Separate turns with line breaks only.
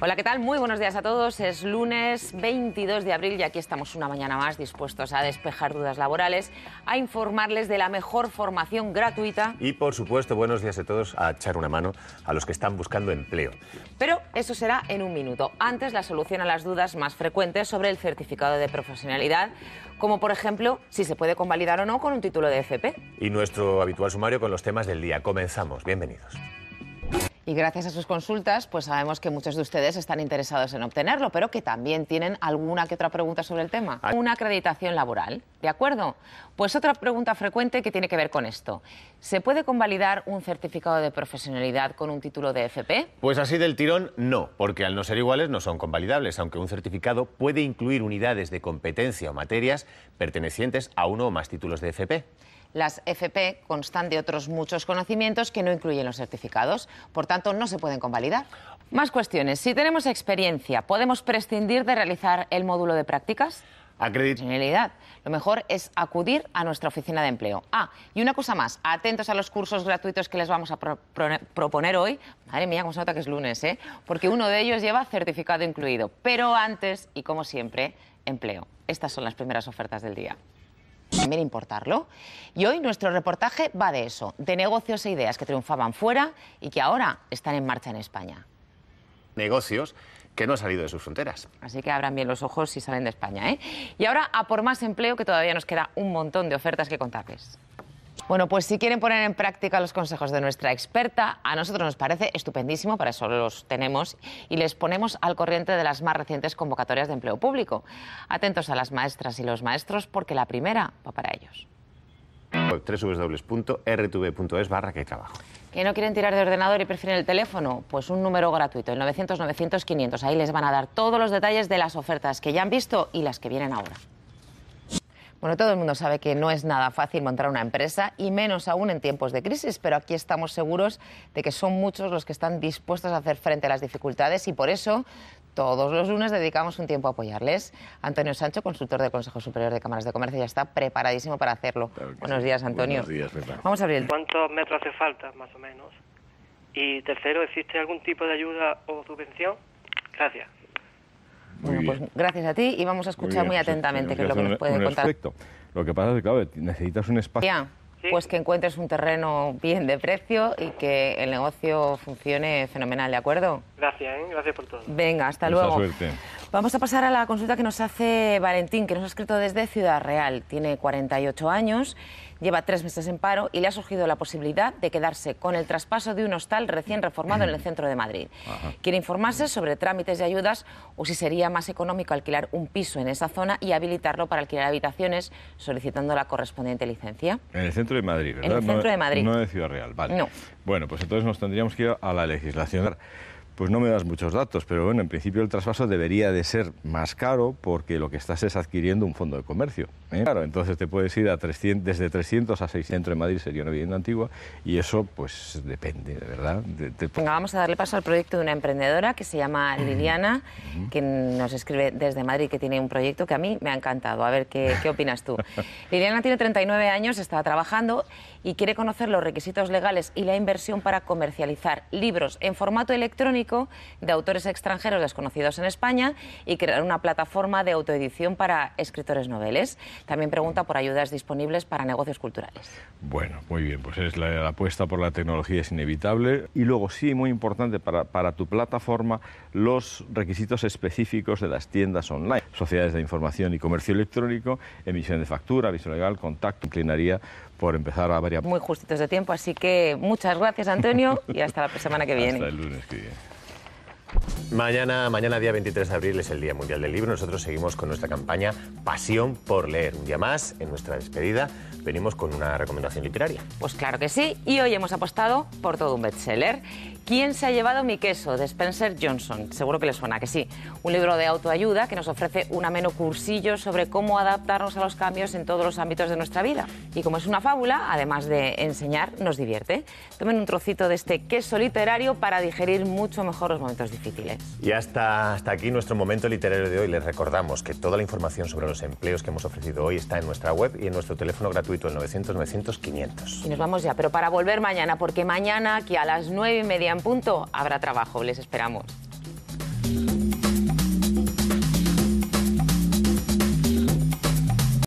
Hola, ¿qué tal? Muy buenos días a todos. Es lunes 22 de abril y aquí estamos una mañana más dispuestos a despejar dudas laborales, a informarles de la mejor formación gratuita.
Y por supuesto, buenos días a todos a echar una mano a los que están buscando empleo.
Pero eso será en un minuto. Antes, la solución a las dudas más frecuentes sobre el certificado de profesionalidad, como por ejemplo si se puede convalidar o no con un título de FP.
Y nuestro habitual sumario con los temas del día. Comenzamos. Bienvenidos
y gracias a sus consultas, pues sabemos que muchos de ustedes están interesados en obtenerlo, pero que también tienen alguna que otra pregunta sobre el tema. Ah. Una acreditación laboral, ¿de acuerdo? Pues otra pregunta frecuente que tiene que ver con esto. ¿Se puede convalidar un certificado de profesionalidad con un título de FP?
Pues así del tirón, no, porque al no ser iguales no son convalidables, aunque un certificado puede incluir unidades de competencia o materias pertenecientes a uno o más títulos de FP.
Las FP constan de otros muchos conocimientos que no incluyen los certificados, por tanto no se pueden convalidar. Más cuestiones. Si tenemos experiencia, ¿podemos prescindir de realizar el módulo de prácticas? realidad. Lo mejor es acudir a nuestra oficina de empleo. Ah, y una cosa más, atentos a los cursos gratuitos que les vamos a proponer hoy. Madre mía, cómo se nota que es lunes, ¿eh? Porque uno de ellos lleva certificado incluido. Pero antes, y como siempre, empleo. Estas son las primeras ofertas del día. También importarlo. Y hoy nuestro reportaje va de eso, de negocios e ideas que triunfaban fuera y que ahora están en marcha en España.
Negocios que no han salido de sus fronteras.
Así que abran bien los ojos si salen de España. ¿eh? Y ahora a por más empleo, que todavía nos queda un montón de ofertas que contarles. Bueno, pues si quieren poner en práctica los consejos de nuestra experta, a nosotros nos parece estupendísimo, para eso los tenemos y les ponemos al corriente de las más recientes convocatorias de empleo público. Atentos a las maestras y los maestros porque la primera va para ellos
que trabajo.
¿Que no quieren tirar de ordenador y prefieren el teléfono? Pues un número gratuito, el 900-900-500. Ahí les van a dar todos los detalles de las ofertas que ya han visto y las que vienen ahora. Bueno, todo el mundo sabe que no es nada fácil montar una empresa y menos aún en tiempos de crisis, pero aquí estamos seguros de que son muchos los que están dispuestos a hacer frente a las dificultades y por eso todos los lunes dedicamos un tiempo a apoyarles. Antonio Sancho, consultor del Consejo Superior de Cámaras de Comercio, ya está preparadísimo para hacerlo. Buenos días, Antonio. Buenos días, Vamos a abrir.
¿Cuántos metros hace falta, más o menos? Y tercero, ¿existe algún tipo de ayuda o subvención? Gracias. Bueno, pues
gracias a ti y vamos a escuchar muy, atentamente qué es lo que nos puede contar. Perfecto.
Lo que pasa es que, claro, necesitas un espacio. Ya,
pues que encuentres un terreno bien de precio y que el negocio funcione fenomenal, ¿de acuerdo?
Gracias, ¿eh? gracias por todo.
Venga, hasta luego. Suerte. Vamos a pasar a la consulta que nos hace Valentín, que nos ha escrito desde Ciudad Real. Tiene 48 años, lleva tres meses en paro y le ha surgido la posibilidad de quedarse con el traspaso de un hostal recién reformado en el centro de Madrid. Quiere informarse sobre trámites de ayudas o si sería más económico alquilar un piso en esa zona y habilitarlo para alquilar habitaciones solicitando la correspondiente licencia.
En el centro de Madrid, ¿verdad? En el centro de Madrid. No de Ciudad Real, vale. No. Bueno, pues entonces nos tendríamos que ir a la legislación. Pues no me das muchos datos, pero bueno, en principio el traspaso debería de ser más caro porque lo que estás es adquiriendo un fondo de comercio. ¿eh? Claro, entonces te puedes ir a 300, desde 300 a 600. en Madrid sería una vivienda antigua y eso pues depende, de verdad. Venga,
vamos a darle paso al proyecto de una emprendedora que se llama Liliana, que nos escribe desde Madrid que tiene un proyecto que a mí me ha encantado. A ver, ¿qué, qué opinas tú? Liliana tiene 39 años, está trabajando y quiere conocer los requisitos legales y la inversión para comercializar libros en formato electrónico de autores extranjeros desconocidos en España y crear una plataforma de autoedición para escritores noveles. También pregunta por ayudas disponibles para negocios culturales.
Bueno, muy bien, pues es la, apuesta por la tecnología es inevitable. Y luego, sí, muy importante para, para tu plataforma, los requisitos específicos de las tiendas online, sociedades de información y comercio electrónico, emisión de factura, aviso legal, contacto, inclinaría por empezar a variar. Muy
justitos de tiempo, así que muchas gracias, Antonio, y hasta la semana que viene. Hasta
el lunes que viene. Mañana, mañana día 23 de abril es el Día Mundial del Libro. Nosotros seguimos con nuestra campaña Pasión por leer. Un día más, en nuestra despedida, venimos con una recomendación literaria. Pues claro que
sí, y hoy hemos apostado por todo un bestseller. ¿Quién se ha llevado mi queso? de Spencer Johnson. Seguro que le suena que sí. Un libro de autoayuda que nos ofrece un ameno cursillo sobre cómo adaptarnos a los cambios en todos los ámbitos de nuestra vida. Y como es una fábula, además de enseñar, nos divierte. Tomen un trocito de este queso literario para digerir mucho mejor los momentos difíciles.
Y hasta, hasta aquí nuestro momento literario de hoy. Les recordamos que toda la información sobre los empleos que hemos ofrecido hoy está en nuestra web y en nuestro teléfono gratuito, el 900-900-500.
Y nos vamos ya, pero para volver mañana, porque mañana aquí a las 9 y media en punto
habrá trabajo. Les esperamos.